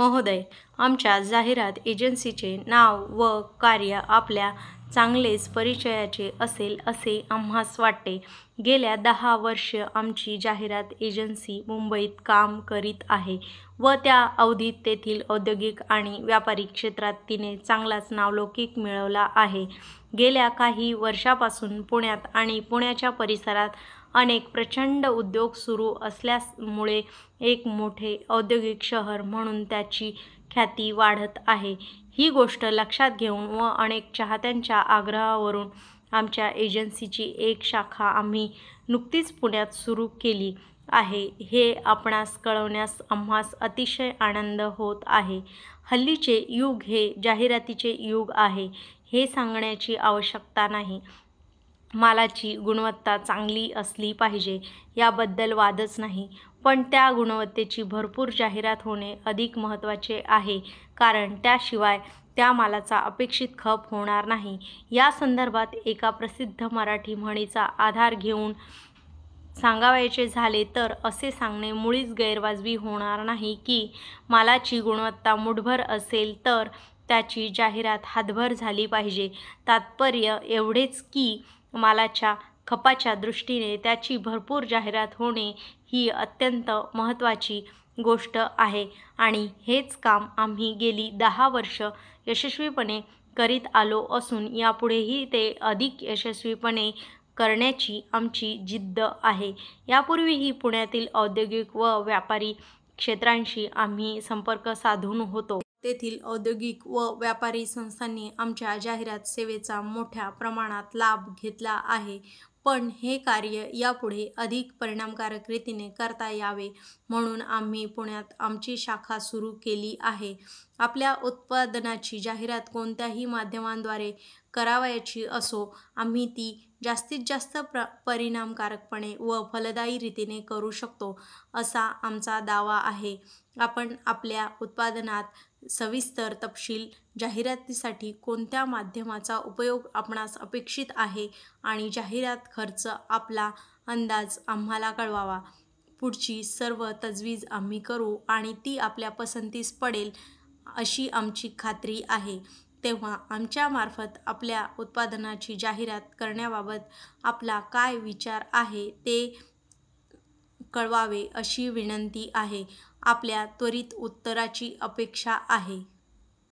महोदय आमच्या जाहिरात एजन्सीचे नाव व कार्य आपल्या चांगलेच परिचयाचे असेल असे आम्हास वाटते गेल्या दहा वर्ष आमची जाहिरात एजन्सी मुंबईत काम करीत आहे व त्या अवधीत तेथील औद्योगिक आणि व्यापारी क्षेत्रात तिने चांगलाच नावलौकिक मिळवला आहे गेल्या काही वर्षापासून पुण्यात आणि पुण्याच्या परिसरात अनेक प्रचंड उद्योग सुरू असल्यामुळे एक मोठे औद्योगिक शहर म्हणून त्याची ख्याती वाढत आहे ही गोष्ट लक्षात घेऊन व अनेक चाहत्यांच्या आग्रहावरून आमच्या एजन्सीची एक शाखा आम्ही नुकतीच पुण्यात सुरू केली आहे हे आपणास कळवण्यास आम्हास अतिशय आनंद होत आहे हल्लीचे युग हे जाहिरातीचे युग आहे हे सांगण्याची आवश्यकता नाही मालाची गुणवत्ता चांगली असली पाहिजे याबद्दल वादच नाही पण त्या गुणवत्तेची भरपूर जाहिरात होणे अधिक महत्त्वाचे आहे कारण त्याशिवाय त्या मालाचा अपेक्षित खप होणार नाही या संदर्भात एका प्रसिद्ध मराठी म्हणीचा आधार घेऊन सांगावायचे झाले तर असे सांगणे मुळीच गैरवाजवी होणार नाही की मालाची गुणवत्ता मुठभर असेल तर त्याची जाहिरात हातभर झाली पाहिजे तात्पर्य एवढेच की मालाच्या खपाच्या दृष्टीने त्याची भरपूर जाहिरात होणे ही अत्यंत महत्त्वाची गोष्ट आहे आणि हेच काम आम्ही गेली दहा वर्ष यशस्वीपणे करीत आलो असून यापुढेही ते अधिक यशस्वीपणे करण्याची आमची जिद्द आहे यापूर्वीही पुण्यातील औद्योगिक व व्यापारी क्षेत्रांशी आम्ही संपर्क साधून होतो तेथील औद्योगिक व व्यापारी संस्थांनी आमच्या जाहिरात सेवेचा मोठ्या प्रमाणात लाभ घेतला आहे पण हे कार्य यापुढे अधिक परिणामकारक रीतीने करता यावे म्हणून आम्ही पुण्यात आमची शाखा सुरू केली आहे आपल्या उत्पादनाची जाहिरात कोणत्याही माध्यमांद्वारे करावयाची असो आम्ही ती जास्तीत जास्त प्र परिणामकारकपणे व फलदायी रीतीने करू शकतो असा आमचा दावा आहे आपण आपल्या उत्पादनात सविस्तर तपशील जाहिरातीसाठी कोणत्या माध्यमाचा उपयोग आपणास अपेक्षित आहे आणि जाहिरात खर्च आपला अंदाज आम्हाला कळवावा पुढची सर्व तजवीज आम्ही करू आणि ती आपल्या पसंतीस पडेल अशी आमची खात्री आहे तेव्हा आमच्यामार्फत आपल्या उत्पादनाची जाहिरात करण्याबाबत आपला काय विचार आहे ते कळवावे अशी विनंती आहे आपल्या त्वरित उत्तराची अपेक्षा आहे